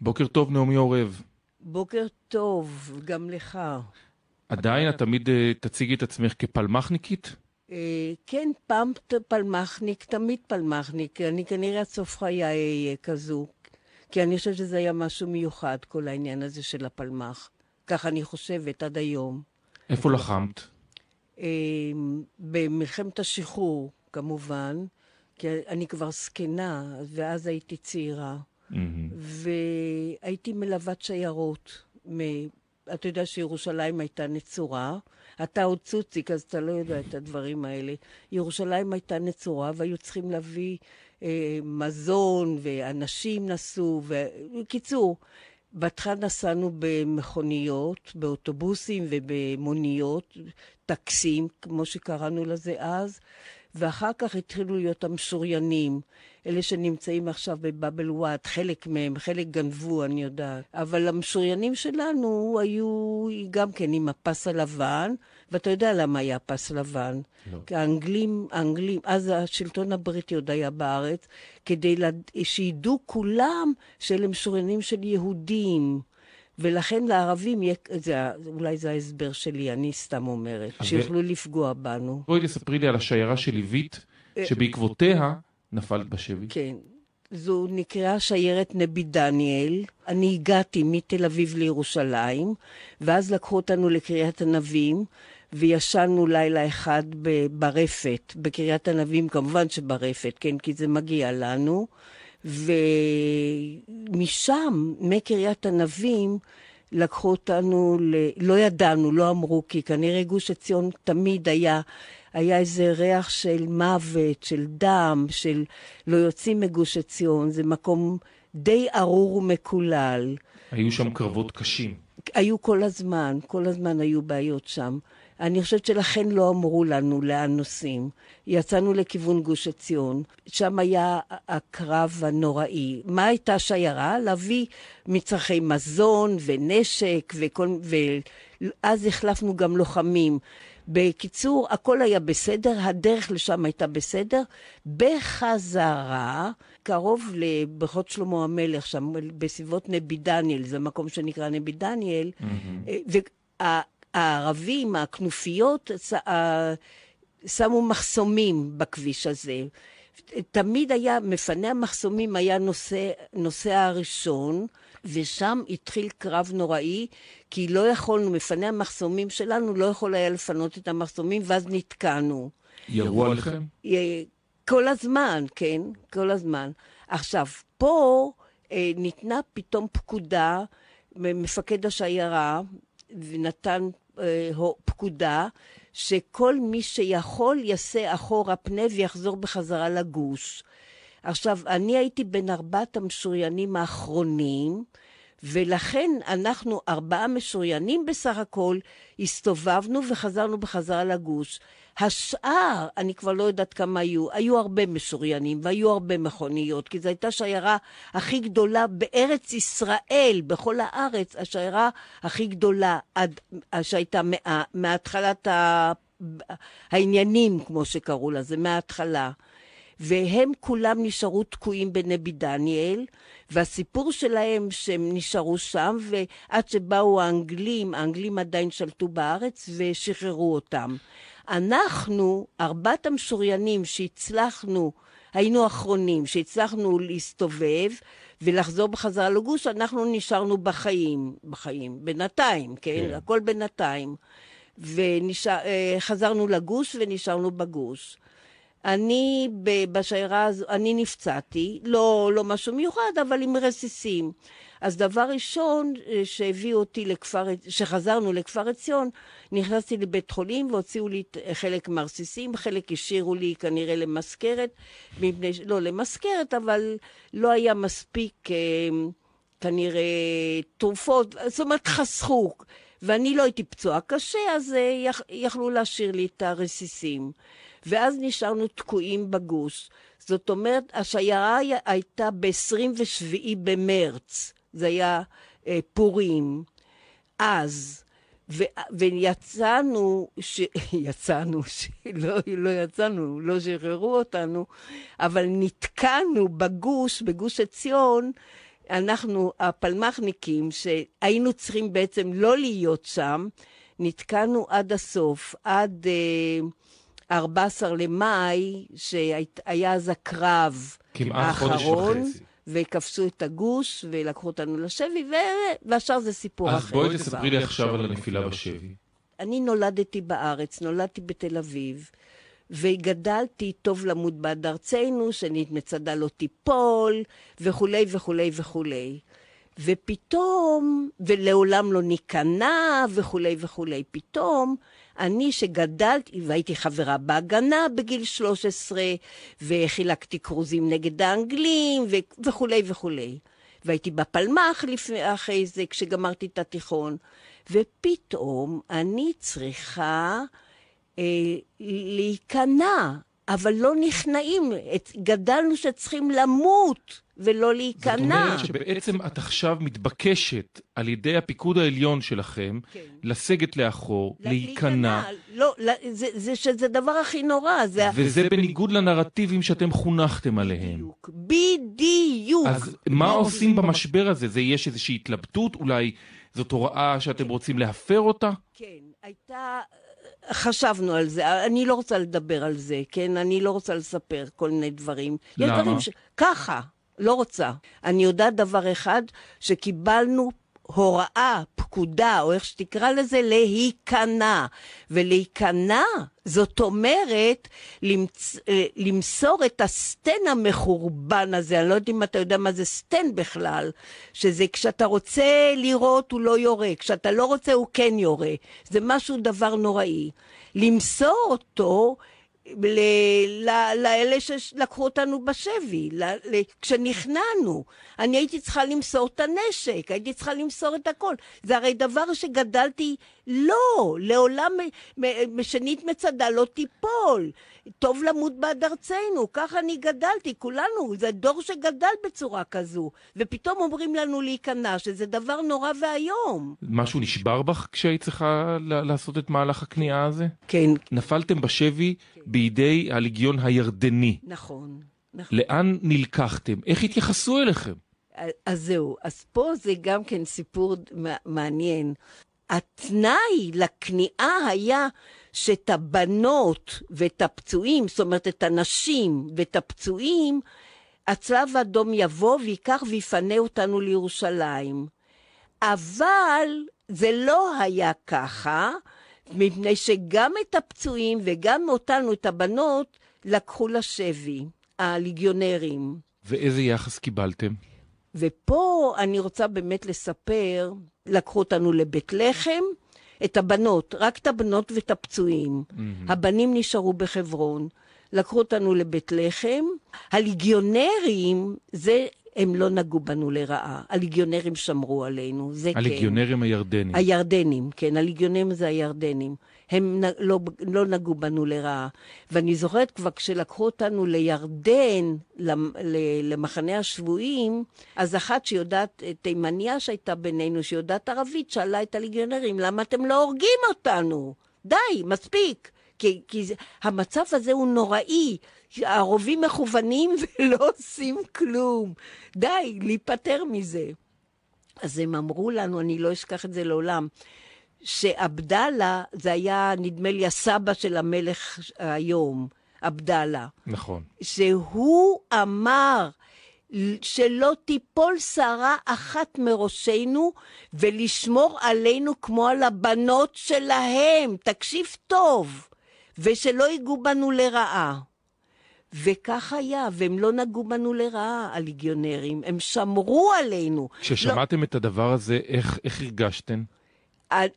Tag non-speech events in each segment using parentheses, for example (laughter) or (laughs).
בוקר טוב, נעמי עורב. בוקר טוב, גם לך. עדיין את תמיד אה, תציגי את עצמך כפלמחניקית? אה, כן, פעם פלמחניק, תמיד פלמחניק. אני כנראה עד סוף חיי אהיה כזו, כי אני חושבת שזה היה משהו מיוחד, כל העניין הזה של הפלמח. כך אני חושבת עד היום. איפה לחמת? אה, במלחמת השחרור, כמובן, כי אני כבר זקנה, ואז הייתי צעירה. Mm-hmm. והייתי מלוות שיירות. מ- אתה יודע שירושלים הייתה נצורה, אתה עוד צוציק, אז אתה לא יודע את הדברים האלה. ירושלים הייתה נצורה, והיו צריכים להביא אה, מזון, ואנשים נסעו, ו... בקיצור, בהתחלה נסענו במכוניות, באוטובוסים ובמוניות, טקסים, כמו שקראנו לזה אז, ואחר כך התחילו להיות המשוריינים, אלה שנמצאים עכשיו בבאבל וואט, חלק מהם, חלק גנבו, אני יודעת. אבל המשוריינים שלנו היו גם כן עם הפס הלבן, ואתה יודע למה היה פס לבן. לא. כי האנגלים, האנגלים, אז השלטון הבריטי עוד היה בארץ, כדי לד... שידעו כולם שאלה משוריינים של יהודים. ולכן לערבים, יהיה, זה, אולי זה ההסבר שלי, אני סתם אומרת, שיוכלו לפגוע בנו. בואי תספרי לי על השיירה של ליבית, אה, שבעקבותיה נפלת בשבי. כן. זו נקראה שיירת נבי דניאל. אני הגעתי מתל אביב לירושלים, ואז לקחו אותנו לקריית ענבים, וישנו לילה אחד ברפת, בקריית ענבים כמובן שברפת, כן, כי זה מגיע לנו. ומשם, מקריית ענבים, לקחו אותנו, ל... לא ידענו, לא אמרו, כי כנראה גוש עציון תמיד היה, היה איזה ריח של מוות, של דם, של לא יוצאים מגוש עציון, זה מקום די ארור ומקולל. היו שם קרבות קשים. היו כל הזמן, כל הזמן היו בעיות שם. אני חושבת שלכן לא אמרו לנו לאן נוסעים. יצאנו לכיוון גוש עציון, שם היה הקרב הנוראי. מה הייתה שיירה? להביא מצרכי מזון ונשק, וכל, ואז החלפנו גם לוחמים. בקיצור, הכל היה בסדר, הדרך לשם הייתה בסדר. בחזרה, קרוב לבריכות שלמה המלך, שם בסביבות נבי דניאל, זה מקום שנקרא נבי דניאל, mm-hmm. הערבים, הכנופיות, אה, שמו מחסומים בכביש הזה. תמיד היה, מפני המחסומים היה נושא, נושא הראשון, ושם התחיל קרב נוראי, כי לא יכולנו, מפני המחסומים שלנו לא יכול היה לפנות את המחסומים, ואז נתקענו. ירו עליכם? כל הזמן, כן, כל הזמן. עכשיו, פה אה, ניתנה פתאום פקודה ממפקד השיירה, ונתן אה, פקודה שכל מי שיכול יעשה אחורה פנה ויחזור בחזרה לגוש. עכשיו, אני הייתי בין ארבעת המשוריינים האחרונים, ולכן אנחנו, ארבעה משוריינים בסך הכל, הסתובבנו וחזרנו בחזרה לגוש. השאר, אני כבר לא יודעת כמה היו, היו הרבה משוריינים והיו הרבה מכוניות, כי זו הייתה השיירה הכי גדולה בארץ ישראל, בכל הארץ, השיירה הכי גדולה עד, שהייתה מה, מהתחלת ה, העניינים, כמו שקראו לזה, מההתחלה. והם כולם נשארו תקועים בנבי דניאל, והסיפור שלהם שהם נשארו שם, ועד שבאו האנגלים, האנגלים עדיין שלטו בארץ ושחררו אותם. אנחנו, ארבעת המשוריינים שהצלחנו, היינו אחרונים, שהצלחנו להסתובב ולחזור בחזרה לגוש, אנחנו נשארנו בחיים, בחיים, בינתיים, כן? כן. הכל בינתיים. וחזרנו אה, ונשאר, לגוש ונשארנו בגוש. אני בשיירה הזו, אני נפצעתי, לא, לא משהו מיוחד, אבל עם רסיסים. אז דבר ראשון אה, שהביא אותי לכפר, שחזרנו לכפר עציון, נכנסתי לבית חולים והוציאו לי חלק מהרסיסים, חלק השאירו לי כנראה למזכרת, מבני, לא למזכרת, אבל לא היה מספיק אה, כנראה תרופות, זאת אומרת חסכו. ואני לא הייתי פצועה קשה, אז אה, יכלו להשאיר לי את הרסיסים. ואז נשארנו תקועים בגוס. זאת אומרת, השיירה הייתה ב-27 במרץ, זה היה אה, פורים, אז. ו- ויצאנו, ש- (laughs) יצאנו, שלא לא יצאנו, לא שחררו אותנו, אבל נתקענו בגוש, בגוש עציון, אנחנו הפלמ"חניקים, שהיינו צריכים בעצם לא להיות שם, נתקענו עד הסוף, עד... אה, 14 למאי, שהיה אז הקרב האחרון. וכבשו את הגוש, ולקחו אותנו לשבי, ו... והשאר זה סיפור אחר. אז בואי תספרי לי עכשיו על הנפילה בשבי. אני נולדתי בארץ, נולדתי בתל אביב, וגדלתי טוב למות בעד ארצנו, שנית מצדה לא תיפול, וכולי וכולי וכולי. ופתאום, ולעולם לא ניכנע, וכולי וכולי, פתאום אני שגדלתי, והייתי חברה בהגנה בגיל 13, וחילקתי כרוזים נגד האנגלים, ו- וכולי וכולי. והייתי בפלמ"ח לפני, אחרי זה, כשגמרתי את התיכון. ופתאום אני צריכה אה, להיכנע אבל לא נכנעים, את, גדלנו שצריכים למות ולא להיכנע. זאת אומרת שבעצם את עכשיו מתבקשת על ידי הפיקוד העליון שלכם כן. לסגת לאחור, להיכנע. לא, לא זה, זה, שזה הדבר הכי נורא. זה... וזה בניגוד לנרטיבים שאתם חונכתם עליהם. בדיוק, בדיוק. אז מה עושים במשבר הזה? זה יש איזושהי התלבטות? אולי זאת הוראה שאתם כן. רוצים להפר אותה? כן, הייתה... חשבנו על זה, אני לא רוצה לדבר על זה, כן? אני לא רוצה לספר כל מיני דברים. למה? יש דברים ש... ככה, לא רוצה. אני יודעת דבר אחד, שקיבלנו הוראה, פקודה, או איך שתקרא לזה, להיכנע. ולהיכנע, זאת אומרת, למצ... אה, למסור את הסטן המחורבן הזה, אני לא יודעת אם אתה יודע מה זה סטן בכלל, שזה כשאתה רוצה לירות הוא לא יורה, כשאתה לא רוצה הוא כן יורה. זה משהו, דבר נוראי. למסור אותו ל- ל- לאלה שלקחו אותנו בשבי, ל- ל- כשנכנענו. אני הייתי צריכה למסור את הנשק, הייתי צריכה למסור את הכל. זה הרי דבר שגדלתי לא, לעולם משנית מצדה לא תיפול. טוב למות בעד ארצנו, כך אני גדלתי, כולנו, זה דור שגדל בצורה כזו. ופתאום אומרים לנו להיכנע, שזה דבר נורא ואיום. משהו נשבר בך כשהיית צריכה לעשות את מהלך הכניעה הזה? כן. נפלתם בשבי כן. בידי הליגיון הירדני. נכון. נכון. לאן נלקחתם? איך התייחסו אליכם? אז זהו, אז פה זה גם כן סיפור מעניין. התנאי לכניעה היה שאת הבנות ואת הפצועים, זאת אומרת את הנשים ואת הפצועים, הצלב האדום יבוא ויקח ויפנה אותנו לירושלים. אבל זה לא היה ככה, מפני שגם את הפצועים וגם אותנו, את הבנות, לקחו לשבי, הליגיונרים. ואיזה יחס קיבלתם? ופה אני רוצה באמת לספר לקחו אותנו לבית לחם, את הבנות, רק את הבנות ואת הפצועים. Mm-hmm. הבנים נשארו בחברון, לקחו אותנו לבית לחם. הליגיונרים, זה הם לא נגעו בנו לרעה. הליגיונרים שמרו עלינו, זה הליגיונרים כן. הליגיונרים הירדנים. הירדנים, כן, הליגיונרים זה הירדנים. הם לא, לא נגעו בנו לרעה. ואני זוכרת כבר כשלקחו אותנו לירדן, למחנה השבויים, אז אחת שיודעת, תימניה שהייתה בינינו, שיודעת ערבית, שאלה את הליגיונרים, למה אתם לא הורגים אותנו? די, מספיק. כי, כי זה, המצב הזה הוא נוראי. הרובים מכוונים (laughs) ולא עושים כלום. די, להיפטר מזה. אז הם אמרו לנו, אני לא אשכח את זה לעולם, שעבדאללה, זה היה, נדמה לי, הסבא של המלך היום, עבדאללה. נכון. שהוא אמר שלא תיפול שערה אחת מראשינו ולשמור עלינו כמו על הבנות שלהם, תקשיב טוב, ושלא ייגעו בנו לרעה. וכך היה, והם לא נגעו בנו לרעה, הליגיונרים, הם שמרו עלינו. כששמעתם לא... את הדבר הזה, איך, איך הרגשתם?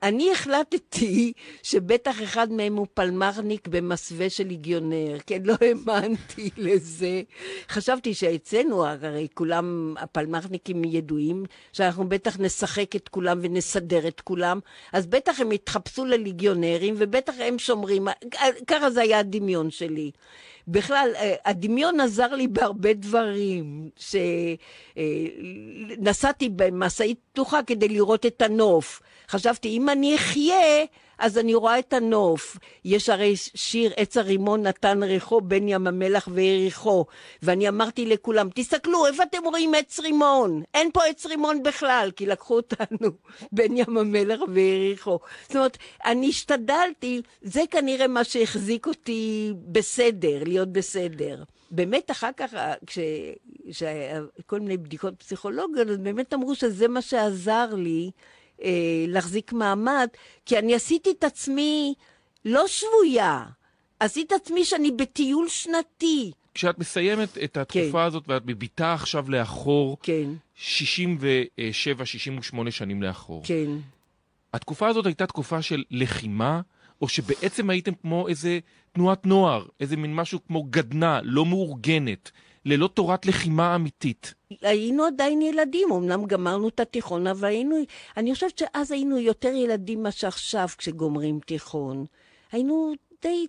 אני החלטתי שבטח אחד מהם הוא פלמרניק במסווה של ליגיונר, כן? לא האמנתי לזה. חשבתי שאצלנו, הרי כולם, הפלמרניקים ידועים, שאנחנו בטח נשחק את כולם ונסדר את כולם, אז בטח הם יתחפשו לליגיונרים, ובטח הם שומרים, ככה זה היה הדמיון שלי. בכלל, אה, הדמיון עזר לי בהרבה דברים, שנסעתי אה, במשאית פתוחה כדי לראות את הנוף. חשבתי, אם אני אחיה... אז אני רואה את הנוף. יש הרי שיר עץ הרימון נתן ריחו בין ים המלח ויריחו. ואני אמרתי לכולם, תסתכלו, איפה אתם רואים עץ רימון? אין פה עץ רימון בכלל, כי לקחו אותנו (laughs) בין ים המלח ויריחו. זאת אומרת, אני השתדלתי, זה כנראה מה שהחזיק אותי בסדר, להיות בסדר. באמת אחר כך, אה, כשכל מיני בדיקות פסיכולוגיות, באמת אמרו שזה מה שעזר לי. אה, להחזיק מעמד, כי אני עשיתי את עצמי לא שבויה, עשיתי את עצמי שאני בטיול שנתי. כשאת מסיימת את התקופה כן. הזאת ואת מביטה עכשיו לאחור, כן. 67-68 שנים לאחור. כן. התקופה הזאת הייתה תקופה של לחימה, או שבעצם הייתם כמו איזה תנועת נוער, איזה מין משהו כמו גדנה, לא מאורגנת, ללא תורת לחימה אמיתית. היינו עדיין ילדים, אמנם גמרנו את התיכון, אבל היינו, אני חושבת שאז היינו יותר ילדים מה שעכשיו כשגומרים תיכון. היינו די,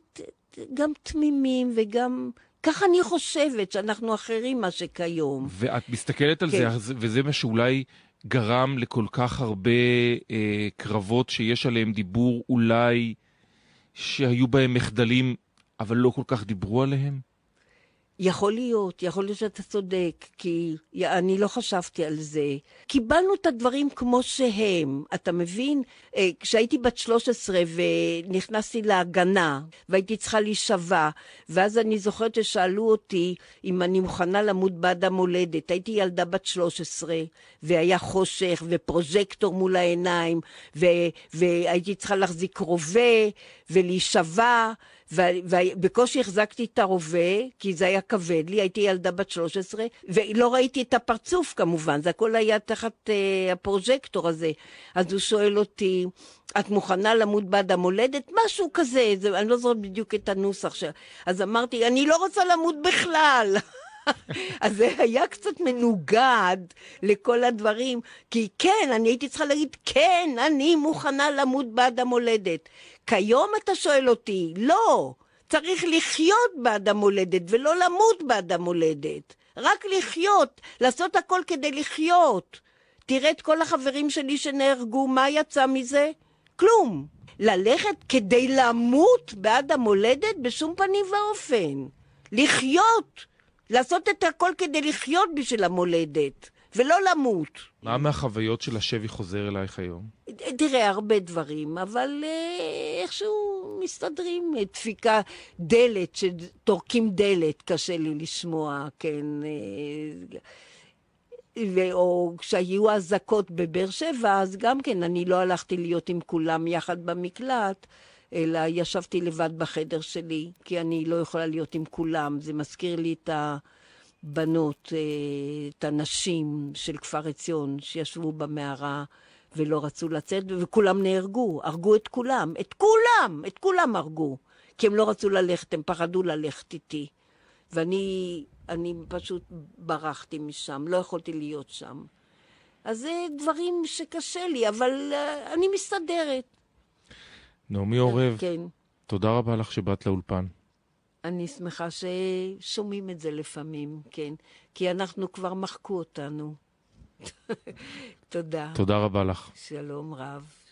גם תמימים וגם... ככה אני חושבת, שאנחנו אחרים מה שכיום. ואת מסתכלת על כן. זה, וזה מה שאולי גרם לכל כך הרבה אה, קרבות שיש עליהם דיבור, אולי שהיו בהם מחדלים, אבל לא כל כך דיברו עליהם? יכול להיות, יכול להיות שאתה צודק, כי אני לא חשבתי על זה. קיבלנו את הדברים כמו שהם, אתה מבין? אה, כשהייתי בת 13 ונכנסתי להגנה, והייתי צריכה להישבע, ואז אני זוכרת ששאלו אותי אם אני מוכנה למות בעד המולדת. הייתי ילדה בת 13, והיה חושך, ופרוז'קטור מול העיניים, ו- והייתי צריכה להחזיק רובה, ולהישבע. ובקושי החזקתי את הרובה, כי זה היה כבד לי, הייתי ילדה בת 13, ולא ראיתי את הפרצוף כמובן, זה הכל היה תחת uh, הפרוז'קטור הזה. אז הוא שואל אותי, את מוכנה למות בעד המולדת? משהו כזה, זה, אני לא זוכרת בדיוק את הנוסח שלה. אז אמרתי, אני לא רוצה למות בכלל. (laughs) אז זה היה קצת מנוגד לכל הדברים, כי כן, אני הייתי צריכה להגיד, כן, אני מוכנה למות בעד המולדת. כיום אתה שואל אותי, לא, צריך לחיות בעד המולדת ולא למות בעד המולדת. רק לחיות, לעשות הכל כדי לחיות. תראה את כל החברים שלי שנהרגו, מה יצא מזה? כלום. ללכת כדי למות בעד המולדת? בשום פנים ואופן. לחיות. לעשות את הכל כדי לחיות בשביל המולדת, ולא למות. מה מהחוויות של השבי חוזר אלייך היום? תראה, הרבה דברים, אבל... אה, איכשהו מסתדרים. אה, דפיקה דלת, שטורקים דלת, קשה לי לשמוע, כן. אה, או כשהיו אזעקות בבאר שבע, אז גם כן, אני לא הלכתי להיות עם כולם יחד במקלט, אלא ישבתי לבד בחדר שלי, כי אני לא יכולה להיות עם כולם. זה מזכיר לי את הבנות, בנות, אה, את הנשים של כפר עציון שישבו במערה ולא רצו לצאת, וכולם נהרגו, הרגו את כולם, את כולם, את כולם הרגו, כי הם לא רצו ללכת, הם פחדו ללכת איתי. ואני אני פשוט ברחתי משם, לא יכולתי להיות שם. אז זה דברים שקשה לי, אבל uh, אני מסתדרת. נעמי עורב, אה, כן. תודה רבה לך שבאת לאולפן. אני שמחה ששומעים את זה לפעמים, כן, כי אנחנו כבר מחקו אותנו. תודה. תודה רבה לך. שלום רב.